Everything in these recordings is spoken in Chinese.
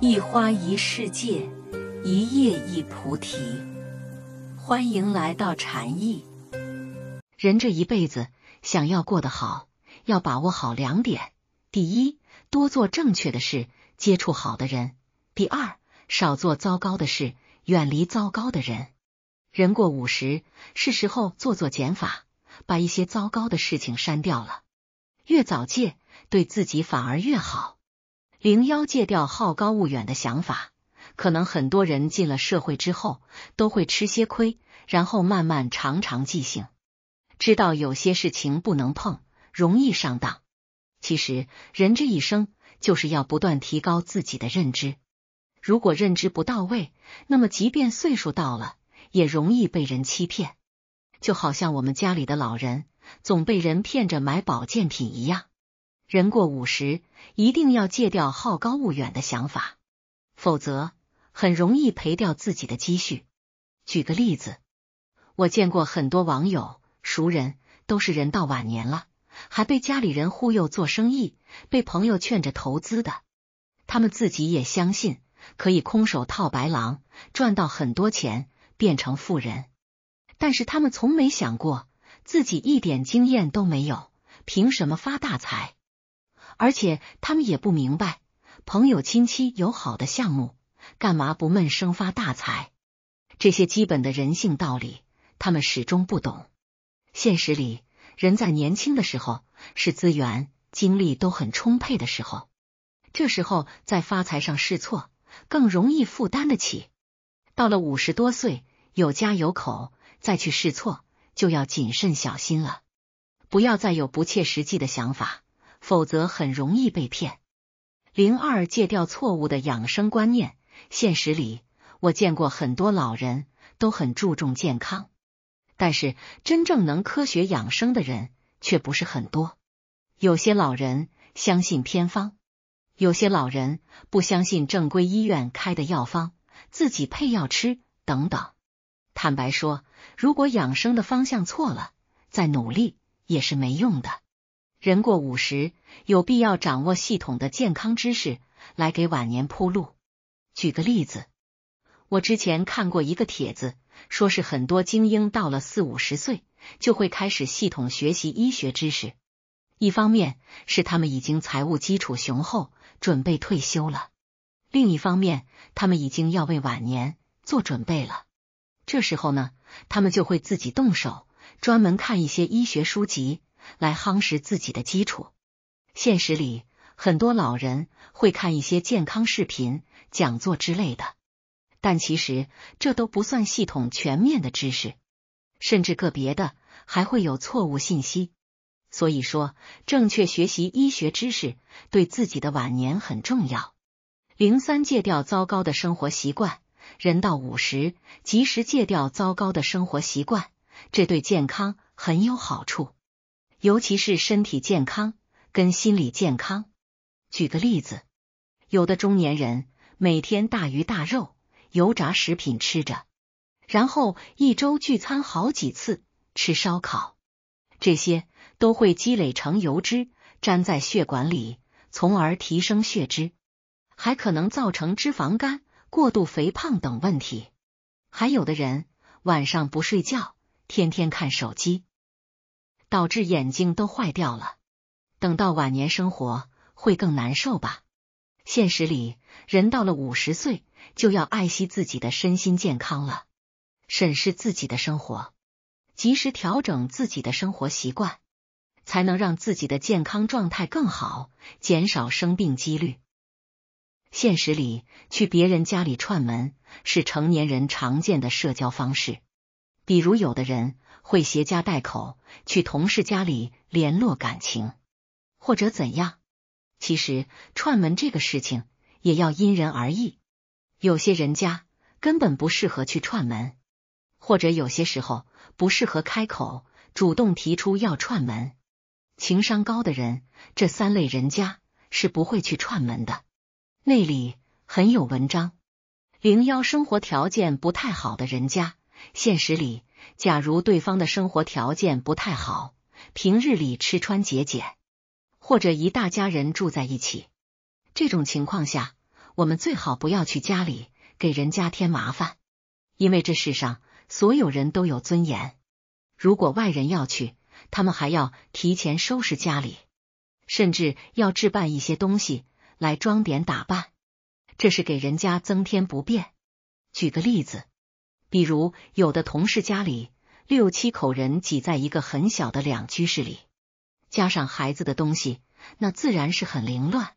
一花一世界，一叶一菩提。欢迎来到禅意。人这一辈子想要过得好，要把握好两点：第一，多做正确的事，接触好的人；第二，少做糟糕的事，远离糟糕的人。人过五十，是时候做做减法，把一些糟糕的事情删掉了。越早戒，对自己反而越好。零幺戒掉好高骛远的想法，可能很多人进了社会之后都会吃些亏，然后慢慢长长记性，知道有些事情不能碰，容易上当。其实人这一生就是要不断提高自己的认知，如果认知不到位，那么即便岁数到了，也容易被人欺骗。就好像我们家里的老人总被人骗着买保健品一样。人过五十，一定要戒掉好高骛远的想法，否则很容易赔掉自己的积蓄。举个例子，我见过很多网友、熟人，都是人到晚年了，还被家里人忽悠做生意，被朋友劝着投资的。他们自己也相信可以空手套白狼，赚到很多钱，变成富人。但是他们从没想过，自己一点经验都没有，凭什么发大财？而且他们也不明白，朋友亲戚有好的项目，干嘛不闷声发大财？这些基本的人性道理，他们始终不懂。现实里，人在年轻的时候，是资源、精力都很充沛的时候，这时候在发财上试错，更容易负担得起。到了五十多岁，有家有口，再去试错，就要谨慎小心了，不要再有不切实际的想法。否则很容易被骗。零二戒掉错误的养生观念。现实里，我见过很多老人都很注重健康，但是真正能科学养生的人却不是很多。有些老人相信偏方，有些老人不相信正规医院开的药方，自己配药吃等等。坦白说，如果养生的方向错了，再努力也是没用的。人过五十，有必要掌握系统的健康知识，来给晚年铺路。举个例子，我之前看过一个帖子，说是很多精英到了四五十岁，就会开始系统学习医学知识。一方面，是他们已经财务基础雄厚，准备退休了；另一方面，他们已经要为晚年做准备了。这时候呢，他们就会自己动手，专门看一些医学书籍。来夯实自己的基础。现实里，很多老人会看一些健康视频、讲座之类的，但其实这都不算系统全面的知识，甚至个别的还会有错误信息。所以说，正确学习医学知识对自己的晚年很重要。零三戒掉糟糕的生活习惯，人到五十，及时戒掉糟糕的生活习惯，这对健康很有好处。尤其是身体健康跟心理健康。举个例子，有的中年人每天大鱼大肉、油炸食品吃着，然后一周聚餐好几次，吃烧烤，这些都会积累成油脂，粘在血管里，从而提升血脂，还可能造成脂肪肝、过度肥胖等问题。还有的人晚上不睡觉，天天看手机。导致眼睛都坏掉了，等到晚年生活会更难受吧。现实里，人到了五十岁就要爱惜自己的身心健康了，审视自己的生活，及时调整自己的生活习惯，才能让自己的健康状态更好，减少生病几率。现实里，去别人家里串门是成年人常见的社交方式。比如，有的人会携家带口去同事家里联络感情，或者怎样。其实，串门这个事情也要因人而异。有些人家根本不适合去串门，或者有些时候不适合开口主动提出要串门。情商高的人，这三类人家是不会去串门的。那里很有文章。零幺，生活条件不太好的人家。现实里，假如对方的生活条件不太好，平日里吃穿节俭，或者一大家人住在一起，这种情况下，我们最好不要去家里给人家添麻烦。因为这世上所有人都有尊严，如果外人要去，他们还要提前收拾家里，甚至要置办一些东西来装点打扮，这是给人家增添不便。举个例子。比如有的同事家里六七口人挤在一个很小的两居室里，加上孩子的东西，那自然是很凌乱。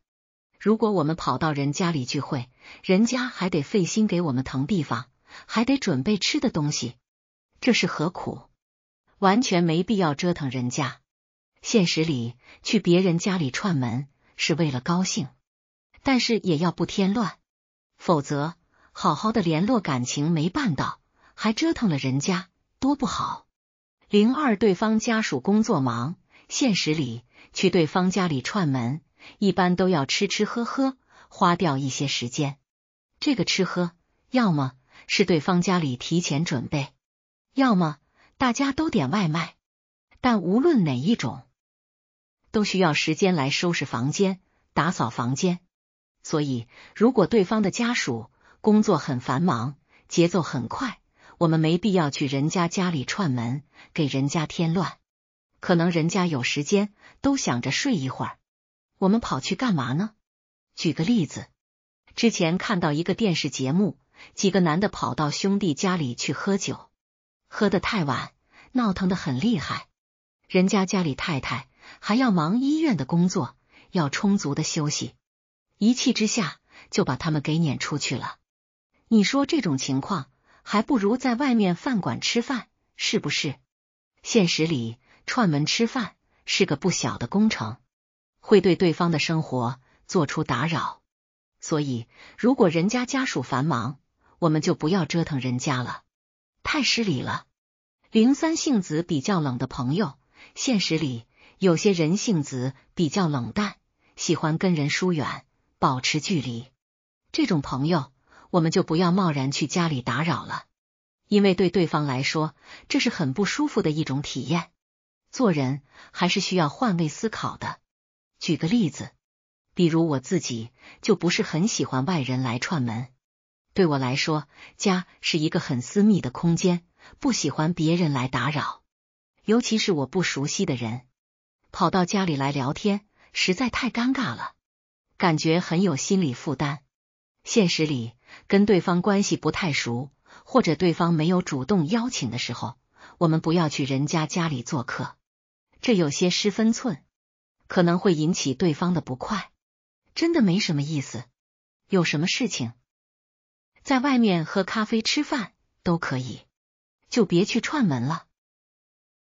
如果我们跑到人家里聚会，人家还得费心给我们腾地方，还得准备吃的东西，这是何苦？完全没必要折腾人家。现实里去别人家里串门是为了高兴，但是也要不添乱，否则好好的联络感情没办到。还折腾了人家，多不好。零二，对方家属工作忙，现实里去对方家里串门，一般都要吃吃喝喝，花掉一些时间。这个吃喝，要么是对方家里提前准备，要么大家都点外卖。但无论哪一种，都需要时间来收拾房间、打扫房间。所以，如果对方的家属工作很繁忙，节奏很快。我们没必要去人家家里串门，给人家添乱。可能人家有时间，都想着睡一会儿。我们跑去干嘛呢？举个例子，之前看到一个电视节目，几个男的跑到兄弟家里去喝酒，喝得太晚，闹腾的很厉害。人家家里太太还要忙医院的工作，要充足的休息。一气之下就把他们给撵出去了。你说这种情况？还不如在外面饭馆吃饭，是不是？现实里串门吃饭是个不小的工程，会对对方的生活做出打扰。所以如果人家家属繁忙，我们就不要折腾人家了，太失礼了。零三性子比较冷的朋友，现实里有些人性子比较冷淡，喜欢跟人疏远，保持距离。这种朋友。我们就不要贸然去家里打扰了，因为对对方来说这是很不舒服的一种体验。做人还是需要换位思考的。举个例子，比如我自己就不是很喜欢外人来串门。对我来说，家是一个很私密的空间，不喜欢别人来打扰，尤其是我不熟悉的人跑到家里来聊天，实在太尴尬了，感觉很有心理负担。现实里。跟对方关系不太熟，或者对方没有主动邀请的时候，我们不要去人家家里做客，这有些失分寸，可能会引起对方的不快，真的没什么意思。有什么事情，在外面喝咖啡、吃饭都可以，就别去串门了。